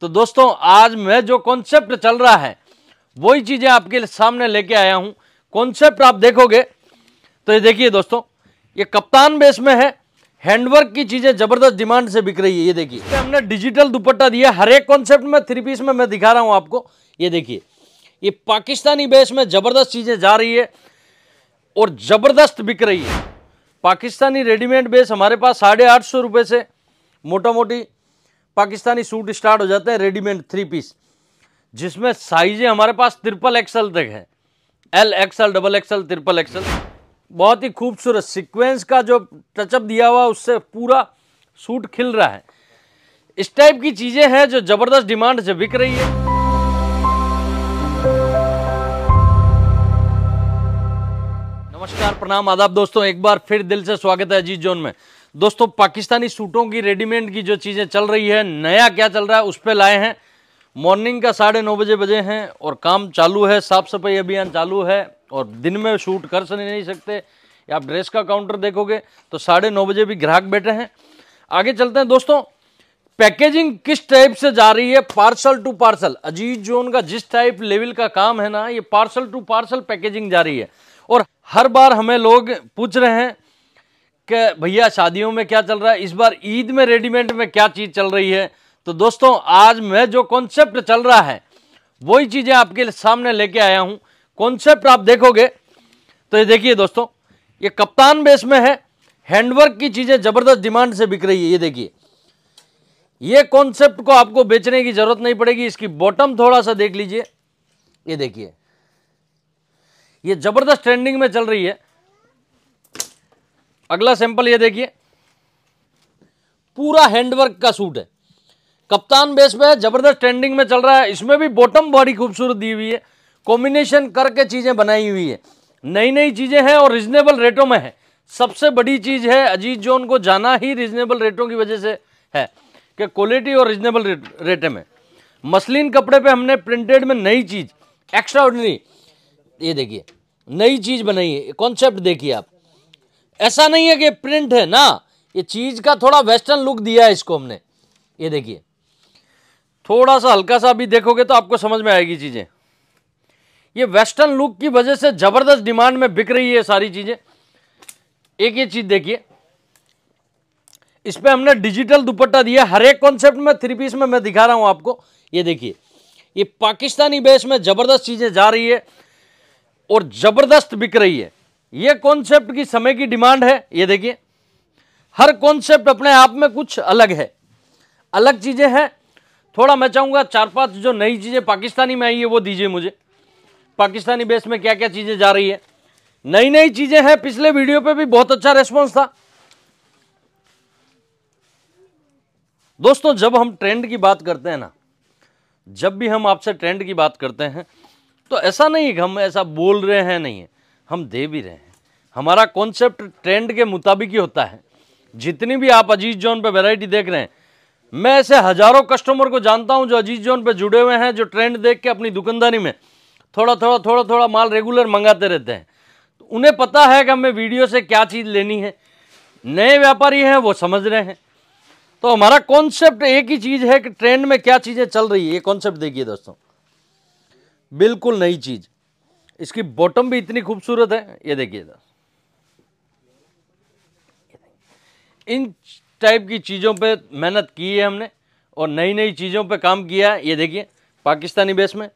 तो दोस्तों आज मैं जो कॉन्सेप्ट चल रहा है वही चीज़ें आपके सामने लेके आया हूं कॉन्सेप्ट आप देखोगे तो ये देखिए दोस्तों ये कप्तान बेस में है हैंडवर्क की चीज़ें ज़बरदस्त डिमांड से बिक रही है ये देखिए तो हमने डिजिटल दुपट्टा दिया हर एक कॉन्सेप्ट में थ्री पीस में मैं दिखा रहा हूं आपको ये देखिए ये पाकिस्तानी बेस में ज़बरदस्त चीज़ें जा रही है और ज़बरदस्त बिक रही है पाकिस्तानी रेडीमेड बेस हमारे पास साढ़े आठ सौ रुपये से मोटा मोटी पाकिस्तानी सूट स्टार्ट हो जाते हैं रेडीमेड थ्री पीस जिसमें साइजें हमारे पास ट्रिपल एक्सल तक है L axle double axle triple axle बहुत ही खूबसूरत सीक्वेंस का जो टचअप दिया हुआ उससे पूरा सूट खिल रहा है इस टाइप की चीज़ें हैं जो ज़बरदस्त डिमांड से बिक रही है नमस्कार प्रणाम आदाब दोस्तों एक बार फिर दिल से स्वागत है अजीत जोन में दोस्तों पाकिस्तानी सूटों की रेडीमेड की जो चीज़ें चल रही है नया क्या चल रहा है उस पर लाए हैं मॉर्निंग का साढ़े नौ बजे बजे हैं और काम चालू है साफ सफाई अभियान चालू है और दिन में शूट कर से नहीं सकते आप ड्रेस का काउंटर देखोगे तो साढ़े नौ बजे भी ग्राहक बैठे हैं आगे चलते हैं दोस्तों पैकेजिंग किस टाइप से जा रही है parcel to parcel Aziz zone का जिस टाइप लेवल का काम है ना ये पार्सल टू पार्सल पैकेजिंग जा रही है और हर बार हमें लोग पूछ रहे हैं कि भैया शादियों में क्या चल रहा है इस बार ईद में रेडीमेड में क्या चीज़ चल रही है तो दोस्तों आज मैं जो कॉन्सेप्ट चल रहा है वही चीज़ें आपके सामने लेके आया हूँ कॉन्सेप्ट आप देखोगे तो ये देखिए दोस्तों ये कप्तान बेस में है हैंडवर्क की चीज़ें ज़बरदस्त डिमांड से बिक रही है ये देखिए ये कॉन्सेप्ट को आपको बेचने की ज़रूरत नहीं पड़ेगी इसकी बॉटम थोड़ा सा देख लीजिए ये देखिए ये ज़बरदस्त ट्रेंडिंग में चल रही है अगला सैंपल ये देखिए पूरा हैंडवर्क का सूट है कप्तान बेस पे जबरदस्त ट्रेंडिंग में चल रहा है इसमें भी बॉटम बॉडी खूबसूरत दी हुई है कॉम्बिनेशन करके चीज़ें बनाई हुई है नई नई चीज़ें हैं और रिजनेबल रेटों में है सबसे बड़ी चीज़ है अजीत जोन को जाना ही रिजनेबल रेटों की वजह से है कि क्वालिटी और रिजनेबल रेट, रेटे में मसलिन कपड़े पे हमने प्रिंटेड में नई चीज़ एक्स्ट्रा ये देखिए नई चीज़ बनाई है कॉन्सेप्ट देखिए आप ऐसा नहीं है कि प्रिंट है ना ये चीज का थोड़ा वेस्टर्न लुक दिया है इसको हमने ये देखिए थोड़ा सा हल्का सा भी देखोगे तो आपको समझ में आएगी चीज़ें ये वेस्टर्न लुक की वजह से ज़बरदस्त डिमांड में बिक रही है सारी चीज़ें एक ये चीज़ देखिए इस पर हमने डिजिटल दुपट्टा दिया हर एक कॉन्सेप्ट में थ्री पीस में मैं दिखा रहा हूं आपको ये देखिए ये पाकिस्तानी बेस में ज़बरदस्त चीज़ें जा रही है और ज़बरदस्त बिक रही है ये कॉन्सेप्ट की समय की डिमांड है ये देखिए हर कॉन्सेप्ट अपने आप में कुछ अलग है अलग चीज़ें हैं थोड़ा मैं चाहूंगा चार पांच जो नई चीज़ें पाकिस्तानी में आई है वो दीजिए मुझे पाकिस्तानी बेस में क्या क्या चीज़ें जा रही है नई नई चीज़ें हैं पिछले वीडियो पे भी बहुत अच्छा रेस्पॉन्स था दोस्तों जब हम ट्रेंड की बात करते हैं ना जब भी हम आपसे ट्रेंड की बात करते हैं तो ऐसा नहीं कि हम ऐसा बोल रहे हैं नहीं है हम दे भी रहे हैं हमारा कॉन्सेप्ट ट्रेंड के मुताबिक ही होता है जितनी भी आप अजीज जोन पे वैरायटी देख रहे हैं मैं ऐसे हजारों कस्टमर को जानता हूं जो अजीज जोन पे जुड़े हुए हैं जो ट्रेंड देख के अपनी दुकानदारी में थोड़ा थोड़ा थोड़ा थोड़ा माल रेगुलर मंगाते रहते हैं तो उन्हें पता है कि हमें वीडियो से क्या चीज़ लेनी है नए व्यापारी हैं वो समझ रहे हैं तो हमारा कॉन्सेप्ट एक ही चीज़ है कि ट्रेंड में क्या चीज़ें चल रही है ये कॉन्सेप्ट देखिए दोस्तों बिल्कुल नई चीज़ इसकी बॉटम भी इतनी खूबसूरत है ये देखिए इन टाइप की चीज़ों पे मेहनत की है हमने और नई नई चीज़ों पे काम किया है ये देखिए पाकिस्तानी बेस में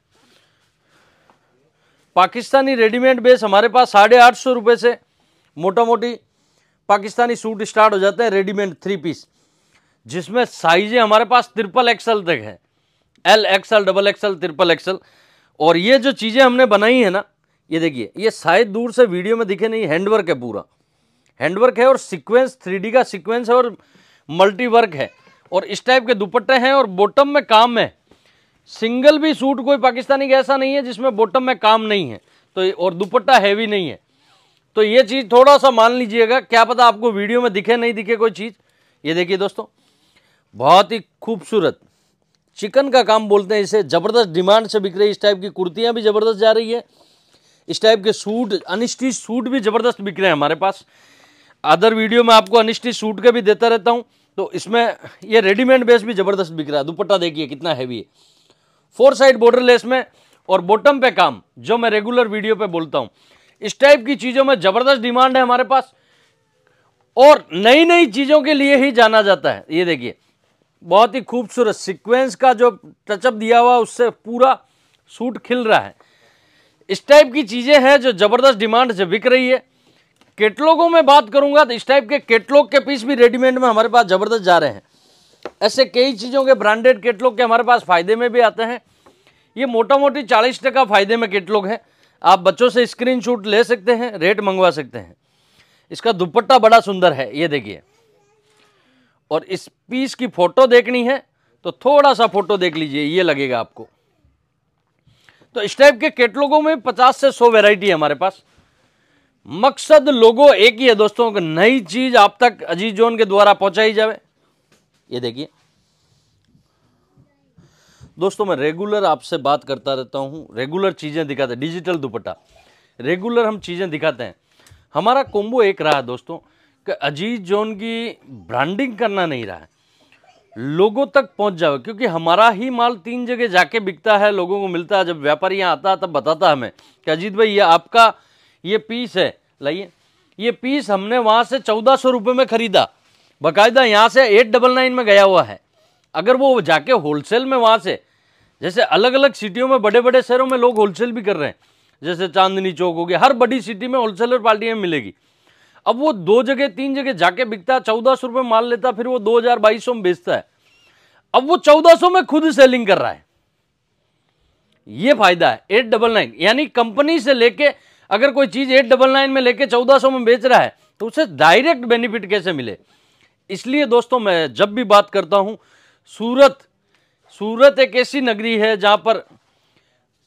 पाकिस्तानी रेडीमेड बेस हमारे पास साढ़े आठ सौ रुपये से मोटा मोटी पाकिस्तानी सूट स्टार्ट हो जाते हैं रेडीमेड थ्री पीस जिसमें साइजें हमारे पास ट्रिपल एक्सल तक है L axle double axle triple axle और ये जो चीज़ें हमने बनाई है ना ये देखिए ये शायद दूर से वीडियो में दिखे नहीं हैंडवर्क है पूरा हैंडवर्क है और सीक्वेंस थ्री का सिक्वेंस है और मल्टीवर्क है और इस टाइप के दुपट्टे हैं और बॉटम में काम है सिंगल भी सूट कोई पाकिस्तानी का ऐसा नहीं है जिसमें बॉटम में काम नहीं है तो और दुपट्टा हैवी नहीं है तो ये चीज़ थोड़ा सा मान लीजिएगा क्या पता आपको वीडियो में दिखे नहीं दिखे कोई चीज़ ये देखिए दोस्तों बहुत ही खूबसूरत चिकन का काम बोलते हैं इसे ज़बरदस्त डिमांड से बिक रही है इस टाइप की कुर्तियां भी ज़बरदस्त जा रही है इस टाइप के सूट अनिस्टिच सूट भी ज़बरदस्त बिक रहे हैं हमारे पास अदर वीडियो में आपको अनिस्टिच सूट के भी देता रहता हूँ तो इसमें ये रेडीमेड बेस भी ज़बरदस्त बिक रहा है दुपट्टा देखिए कितना हैवी है फोर साइड बॉर्डर लेस में और बॉटम पे काम जो मैं रेगुलर वीडियो पे बोलता हूँ इस टाइप की चीज़ों में ज़बरदस्त डिमांड है हमारे पास और नई नई चीज़ों के लिए ही जाना जाता है ये देखिए बहुत ही खूबसूरत सीक्वेंस का जो टचअप दिया हुआ उससे पूरा सूट खिल रहा है इस टाइप की चीज़ें हैं जो ज़बरदस्त डिमांड से बिक रही है केटलॉगों में बात करूंगा तो इस टाइप के केटलॉग के पीस भी रेडीमेड में हमारे पास ज़बरदस्त जा रहे हैं ऐसे कई चीज़ों के ब्रांडेड केटलॉग के हमारे पास फ़ायदे में भी आते हैं ये मोटा मोटी चालीस टका फ़ायदे में केटलॉग है आप बच्चों से स्क्रीनशॉट ले सकते हैं रेट मंगवा सकते हैं इसका दुपट्टा बड़ा सुंदर है ये देखिए और इस पीस की फ़ोटो देखनी है तो थोड़ा सा फ़ोटो देख लीजिए ये लगेगा आपको तो इस टाइप के कैटलॉगों में पचास से सौ वेराइटी है हमारे पास मकसद लोगों एक ही है दोस्तों नई चीज़ आप तक अजीज जोन के द्वारा पहुंचाई जाए ये देखिए दोस्तों मैं रेगुलर आपसे बात करता रहता हूं रेगुलर चीज़ें दिखाते डिजिटल दुपट्टा रेगुलर हम चीज़ें दिखाते हैं हमारा कोम्बो एक रहा है दोस्तों अजीज जोन की ब्रांडिंग करना नहीं रहा है लोगों तक पहुंच जाओ क्योंकि हमारा ही माल तीन जगह जाके बिकता है लोगों को मिलता है जब व्यापारी यहाँ आता है तब बताता है हमें कि अजीत भाई ये आपका ये पीस है लाइए ये पीस हमने वहाँ से चौदह सौ रुपये में ख़रीदा बाकायदा यहाँ से एट डबल नाइन में गया हुआ है अगर वो जाके होलसेल में वहाँ से जैसे अलग अलग सिटियों में बड़े बड़े शहरों में लोग होलसेल भी कर रहे हैं जैसे चांदनी चौक हो गया हर बड़ी सिटी में होलसेलर पार्टियाँ मिलेगी अब वो दो जगह तीन जगह जाके बिकता है चौदह सौ रुपये माल लेता फिर वो दो हजार बाईस सौ में बेचता है अब वो चौदह सौ में खुद सेलिंग कर रहा है ये फायदा है एट डबल नाइन यानी कंपनी से लेके अगर कोई चीज एट डबल नाइन में लेके चौदह सौ में बेच रहा है तो उसे डायरेक्ट बेनिफिट कैसे मिले इसलिए दोस्तों मैं जब भी बात करता हूं सूरत सूरत एक ऐसी नगरी है जहां पर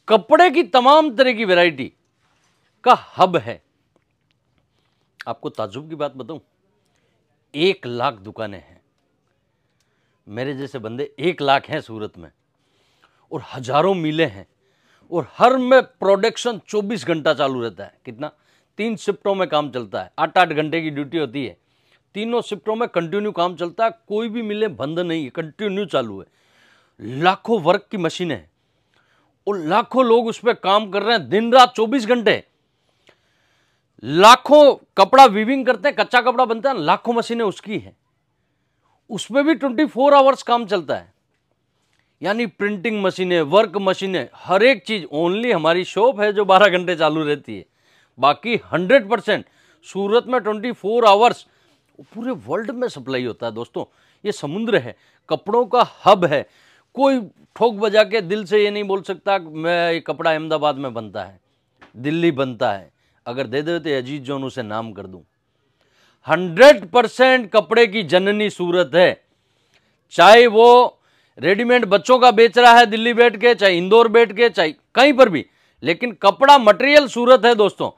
कपड़े की तमाम तरह की वेराइटी का हब है आपको ताजुब की बात बताऊं एक लाख दुकानें हैं मेरे जैसे बंदे एक लाख हैं सूरत में और हज़ारों मिले हैं और हर में प्रोडक्शन 24 घंटा चालू रहता है कितना तीन शिफ्टों में काम चलता है आठ आठ घंटे की ड्यूटी होती है तीनों शिफ्टों में कंटिन्यू काम चलता है कोई भी मिले बंद नहीं है कंटिन्यू चालू है लाखों वर्क की मशीनें हैं और लाखों लोग उस पर काम कर रहे हैं दिन रात चौबीस घंटे लाखों कपड़ा वीविंग करते हैं कच्चा कपड़ा बनता है लाखों मशीनें उसकी हैं उसमें भी 24 फोर आवर्स काम चलता है यानी प्रिंटिंग मशीनें वर्क मशीनें हर एक चीज़ ओनली हमारी शॉप है जो 12 घंटे चालू रहती है बाकी 100 परसेंट सूरत में 24 फोर आवर्स पूरे वर्ल्ड में सप्लाई होता है दोस्तों ये समुद्र है कपड़ों का हब है कोई ठोक बजा के दिल से ये नहीं बोल सकता मैं ये कपड़ा अहमदाबाद में बनता है दिल्ली बनता है अगर दे देते तो अजीत जोन उसे नाम कर दूं हंड्रेड परसेंट कपड़े की जननी सूरत है चाहे वो रेडीमेड बच्चों का बेच रहा है दिल्ली बैठ के चाहे इंदौर बैठ के चाहे कहीं पर भी लेकिन कपड़ा मटेरियल सूरत है दोस्तों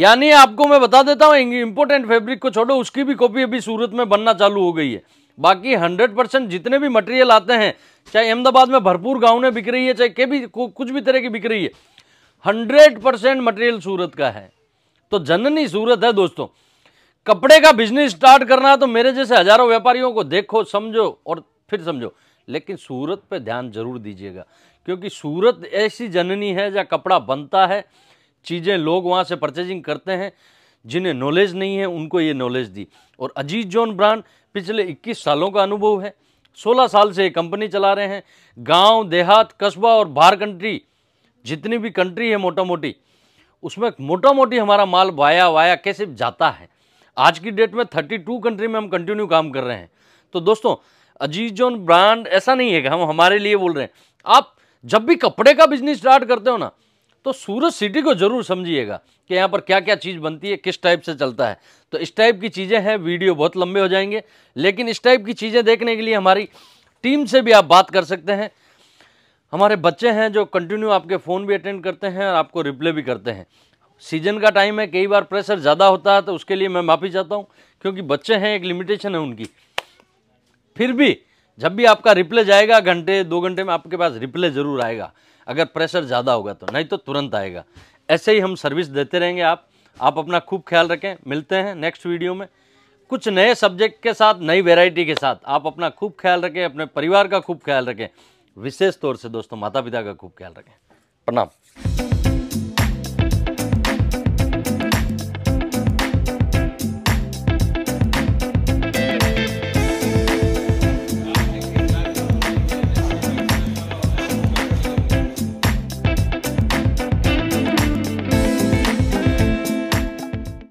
यानी आपको मैं बता देता हूँ इंपोर्टेंट फैब्रिक को छोड़ो उसकी भी कॉपी अभी सूरत में बनना चालू हो गई है बाकी 100 परसेंट जितने भी मटेरियल आते हैं चाहे अहमदाबाद में भरपूर में बिक रही है चाहे के भी कुछ भी तरह की बिक रही है हंड्रेड परसेंट मटेरियल सूरत का है तो जननी सूरत है दोस्तों कपड़े का बिजनेस स्टार्ट करना है तो मेरे जैसे हजारों व्यापारियों को देखो समझो और फिर समझो लेकिन सूरत पे ध्यान जरूर दीजिएगा क्योंकि सूरत ऐसी जननी है जहाँ कपड़ा बनता है चीज़ें लोग वहाँ से परचेजिंग करते हैं जिन्हें नॉलेज नहीं है उनको ये नॉलेज दी और अजीत जॉन ब्रांड पिछले 21 सालों का अनुभव है 16 साल से ये कंपनी चला रहे हैं गांव देहात कस्बा और बाहर कंट्री जितनी भी कंट्री है मोटा मोटी उसमें मोटा मोटी हमारा माल वाया वाया कैसे जाता है आज की डेट में थर्टी टू कंट्री में हम कंटिन्यू काम कर रहे हैं तो दोस्तों अजीज जोन ब्रांड ऐसा नहीं है कि हम हमारे लिए बोल रहे हैं आप जब भी कपड़े का बिजनेस स्टार्ट करते हो ना तो सूरत सिटी को ज़रूर समझिएगा कि यहाँ पर क्या क्या चीज़ बनती है किस टाइप से चलता है तो इस टाइप की चीज़ें हैं वीडियो बहुत लंबे हो जाएंगे लेकिन इस टाइप की चीज़ें देखने के लिए हमारी टीम से भी आप बात कर सकते हैं हमारे बच्चे हैं जो कंटिन्यू आपके फ़ोन भी अटेंड करते हैं और आपको रिप्ले भी करते हैं सीजन का टाइम है कई बार प्रेशर ज़्यादा होता है तो उसके लिए मैं माफ़ी चाहता हूँ क्योंकि बच्चे हैं एक लिमिटेशन है उनकी फिर भी जब भी आपका रिप्ले जाएगा घंटे दो घंटे में आपके पास रिप्ले ज़रूर आएगा अगर प्रेशर ज़्यादा होगा तो नहीं तो तुरंत आएगा ऐसे ही हम सर्विस देते रहेंगे आप आप अपना खूब ख्याल रखें मिलते हैं नेक्स्ट वीडियो में कुछ नए सब्जेक्ट के साथ नई वेराइटी के साथ आप अपना खूब ख्याल रखें अपने परिवार का खूब ख्याल रखें विशेष तौर से दोस्तों माता पिता का खूब ख्याल रखें प्रणाम